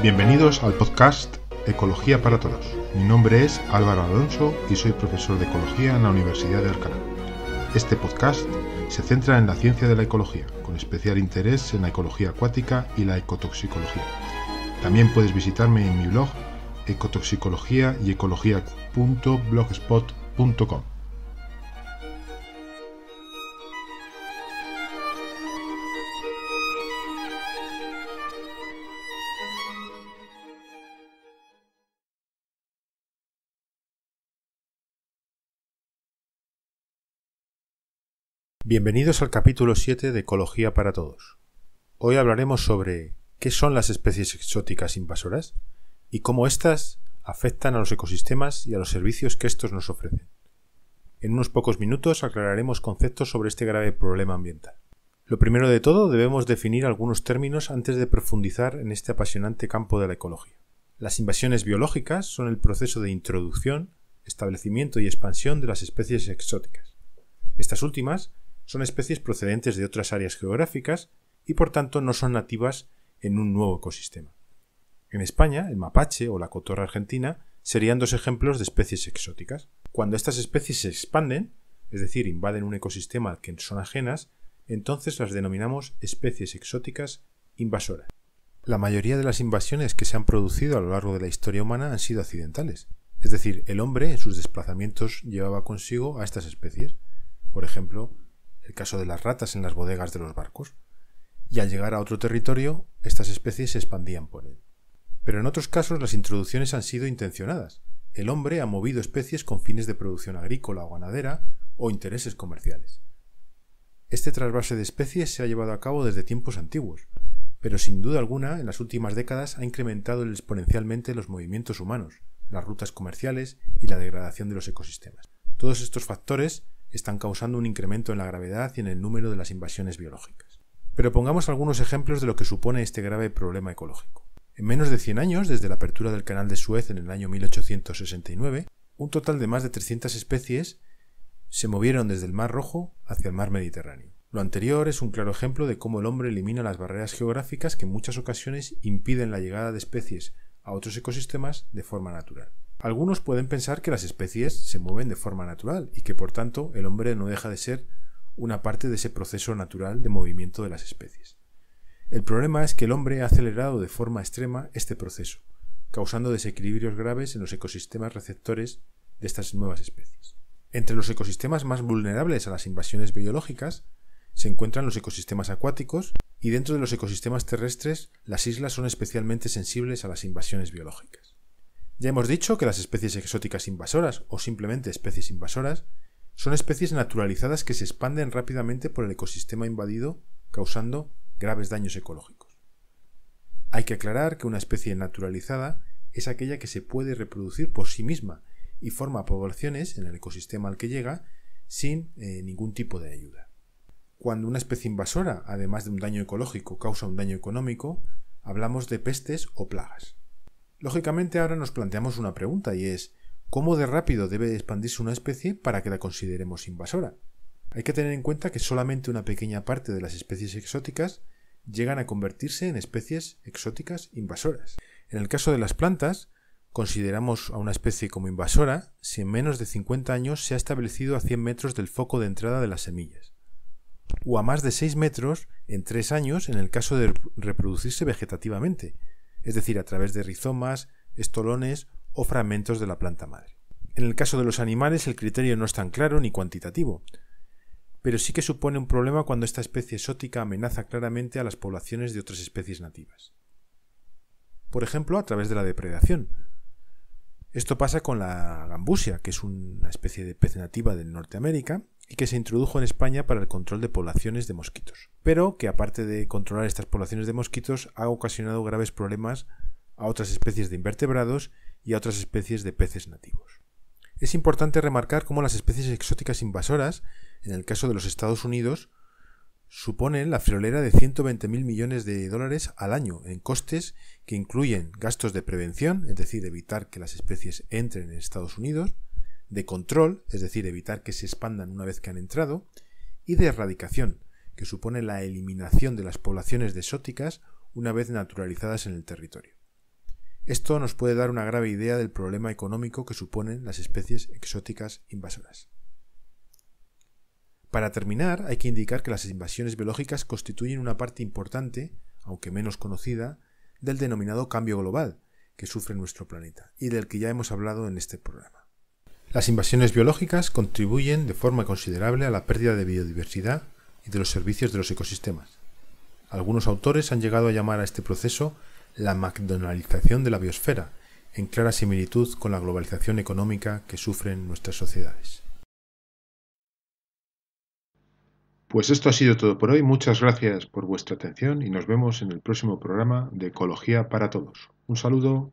Bienvenidos al podcast Ecología para Todos. Mi nombre es Álvaro Alonso y soy profesor de Ecología en la Universidad de Alcalá. Este podcast se centra en la ciencia de la ecología, con especial interés en la ecología acuática y la ecotoxicología. También puedes visitarme en mi blog ecotoxicología y ecología.blogspot.com. Bienvenidos al capítulo 7 de Ecología para Todos. Hoy hablaremos sobre qué son las especies exóticas invasoras y cómo éstas afectan a los ecosistemas y a los servicios que estos nos ofrecen. En unos pocos minutos aclararemos conceptos sobre este grave problema ambiental. Lo primero de todo, debemos definir algunos términos antes de profundizar en este apasionante campo de la ecología. Las invasiones biológicas son el proceso de introducción, establecimiento y expansión de las especies exóticas. Estas últimas son especies procedentes de otras áreas geográficas y por tanto no son nativas en un nuevo ecosistema. En España, el mapache o la cotorra argentina serían dos ejemplos de especies exóticas. Cuando estas especies se expanden, es decir, invaden un ecosistema al que son ajenas, entonces las denominamos especies exóticas invasoras. La mayoría de las invasiones que se han producido a lo largo de la historia humana han sido accidentales, es decir, el hombre en sus desplazamientos llevaba consigo a estas especies. Por ejemplo, el caso de las ratas en las bodegas de los barcos, y al llegar a otro territorio, estas especies se expandían por él. Pero en otros casos las introducciones han sido intencionadas. El hombre ha movido especies con fines de producción agrícola o ganadera o intereses comerciales. Este trasvase de especies se ha llevado a cabo desde tiempos antiguos, pero sin duda alguna en las últimas décadas ha incrementado exponencialmente los movimientos humanos, las rutas comerciales y la degradación de los ecosistemas. Todos estos factores están causando un incremento en la gravedad y en el número de las invasiones biológicas. Pero pongamos algunos ejemplos de lo que supone este grave problema ecológico. En menos de 100 años, desde la apertura del Canal de Suez en el año 1869, un total de más de 300 especies se movieron desde el Mar Rojo hacia el Mar Mediterráneo. Lo anterior es un claro ejemplo de cómo el hombre elimina las barreras geográficas que en muchas ocasiones impiden la llegada de especies a otros ecosistemas de forma natural. Algunos pueden pensar que las especies se mueven de forma natural y que por tanto el hombre no deja de ser una parte de ese proceso natural de movimiento de las especies. El problema es que el hombre ha acelerado de forma extrema este proceso, causando desequilibrios graves en los ecosistemas receptores de estas nuevas especies. Entre los ecosistemas más vulnerables a las invasiones biológicas se encuentran los ecosistemas acuáticos y dentro de los ecosistemas terrestres las islas son especialmente sensibles a las invasiones biológicas. Ya hemos dicho que las especies exóticas invasoras, o simplemente especies invasoras, son especies naturalizadas que se expanden rápidamente por el ecosistema invadido, causando graves daños ecológicos. Hay que aclarar que una especie naturalizada es aquella que se puede reproducir por sí misma y forma poblaciones en el ecosistema al que llega sin eh, ningún tipo de ayuda. Cuando una especie invasora, además de un daño ecológico, causa un daño económico, hablamos de pestes o plagas. Lógicamente ahora nos planteamos una pregunta y es ¿cómo de rápido debe expandirse una especie para que la consideremos invasora? Hay que tener en cuenta que solamente una pequeña parte de las especies exóticas llegan a convertirse en especies exóticas invasoras. En el caso de las plantas, consideramos a una especie como invasora si en menos de 50 años se ha establecido a 100 metros del foco de entrada de las semillas, o a más de 6 metros en 3 años en el caso de reproducirse vegetativamente, es decir, a través de rizomas, estolones o fragmentos de la planta madre. En el caso de los animales el criterio no es tan claro ni cuantitativo, pero sí que supone un problema cuando esta especie exótica amenaza claramente a las poblaciones de otras especies nativas. Por ejemplo, a través de la depredación. Esto pasa con la gambusia, que es una especie de pez nativa del Norteamérica, y que se introdujo en España para el control de poblaciones de mosquitos, pero que aparte de controlar estas poblaciones de mosquitos ha ocasionado graves problemas a otras especies de invertebrados y a otras especies de peces nativos. Es importante remarcar cómo las especies exóticas invasoras, en el caso de los Estados Unidos, suponen la friolera de 120.000 millones de dólares al año en costes que incluyen gastos de prevención, es decir, evitar que las especies entren en Estados Unidos, de control, es decir, evitar que se expandan una vez que han entrado, y de erradicación, que supone la eliminación de las poblaciones exóticas una vez naturalizadas en el territorio. Esto nos puede dar una grave idea del problema económico que suponen las especies exóticas invasoras. Para terminar, hay que indicar que las invasiones biológicas constituyen una parte importante, aunque menos conocida, del denominado cambio global que sufre nuestro planeta y del que ya hemos hablado en este programa. Las invasiones biológicas contribuyen de forma considerable a la pérdida de biodiversidad y de los servicios de los ecosistemas. Algunos autores han llegado a llamar a este proceso la McDonaldización de la biosfera, en clara similitud con la globalización económica que sufren nuestras sociedades. Pues esto ha sido todo por hoy. Muchas gracias por vuestra atención y nos vemos en el próximo programa de Ecología para Todos. Un saludo.